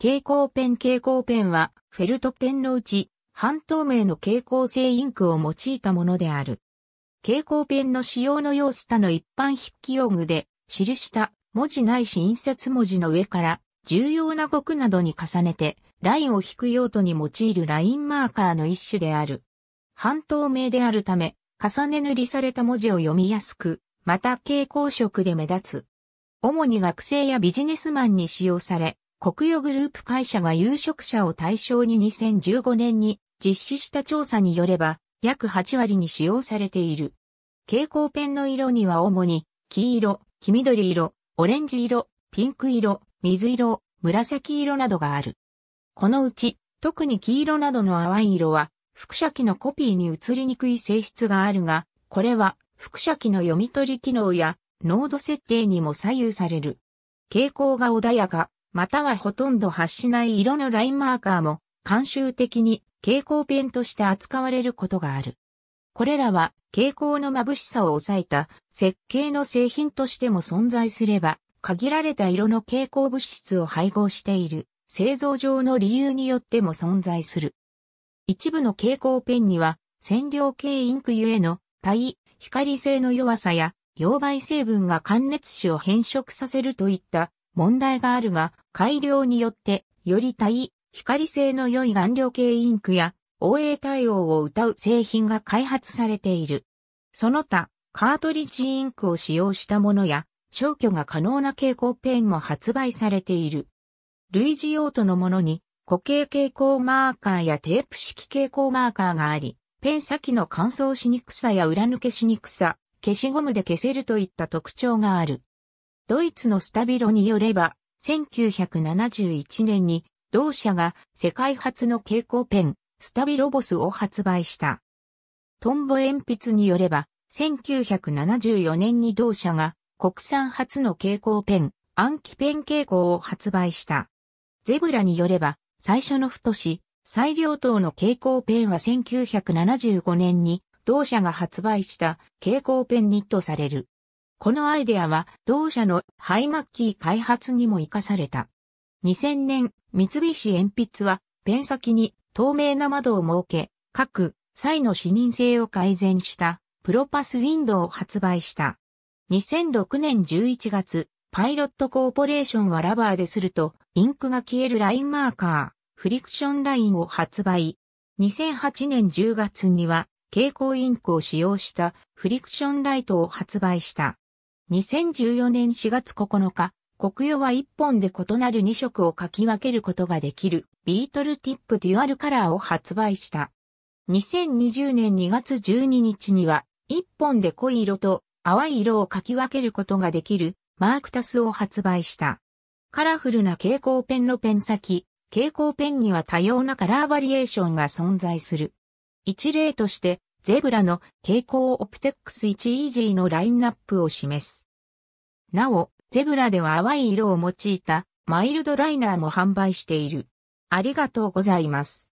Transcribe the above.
蛍光ペン蛍光ペンは、フェルトペンのうち、半透明の蛍光性インクを用いたものである。蛍光ペンの使用の様子他の一般筆記用具で、記した文字ないし印刷文字の上から重要な語句などに重ねてラインを引く用途に用いるラインマーカーの一種である。半透明であるため、重ね塗りされた文字を読みやすく、また蛍光色で目立つ。主に学生やビジネスマンに使用され、国与グループ会社が有職者を対象に2015年に実施した調査によれば、約8割に使用されている。蛍光ペンの色には主に、黄色、黄緑色、オレンジ色、ピンク色、水色、紫色などがある。このうち、特に黄色などの淡い色は、複写機のコピーに移りにくい性質があるが、これは、複写機の読み取り機能や、濃度設定にも左右される。傾向が穏やか、またはほとんど発しない色のラインマーカーも、慣習的に蛍光ペンとして扱われることがある。これらは蛍光の眩しさを抑えた設計の製品としても存在すれば、限られた色の蛍光物質を配合している製造上の理由によっても存在する。一部の蛍光ペンには染料系インクゆえの対光性の弱さや溶媒成分が感熱紙を変色させるといった問題があるが、改良によって、より対、光性の良い顔料系インクや、OA 対応を謳う製品が開発されている。その他、カートリッジインクを使用したものや、消去が可能な蛍光ペンも発売されている。類似用途のものに、固形蛍光マーカーやテープ式蛍光マーカーがあり、ペン先の乾燥しにくさや裏抜けしにくさ、消しゴムで消せるといった特徴がある。ドイツのスタビロによれば、1971年に同社が世界初の蛍光ペン、スタビロボスを発売した。トンボ鉛筆によれば、1974年に同社が国産初の蛍光ペン、暗記ペン蛍光を発売した。ゼブラによれば、最初の太し、最良等の蛍光ペンは1975年に同社が発売した蛍光ペンにとされる。このアイデアは同社のハイマッキー開発にも活かされた。2000年、三菱鉛筆はペン先に透明な窓を設け、各際の視認性を改善したプロパスウィンドウを発売した。2006年11月、パイロットコーポレーションはラバーですると、インクが消えるラインマーカー、フリクションラインを発売。2008年10月には、蛍光インクを使用したフリクションライトを発売した。2014年4月9日、黒曜は1本で異なる2色を書き分けることができるビートルティップデュアルカラーを発売した。2020年2月12日には1本で濃い色と淡い色を書き分けることができるマークタスを発売した。カラフルな蛍光ペンのペン先、蛍光ペンには多様なカラーバリエーションが存在する。一例としてゼブラの蛍光オプテックス1イージーのラインナップを示す。なお、ゼブラでは淡い色を用いたマイルドライナーも販売している。ありがとうございます。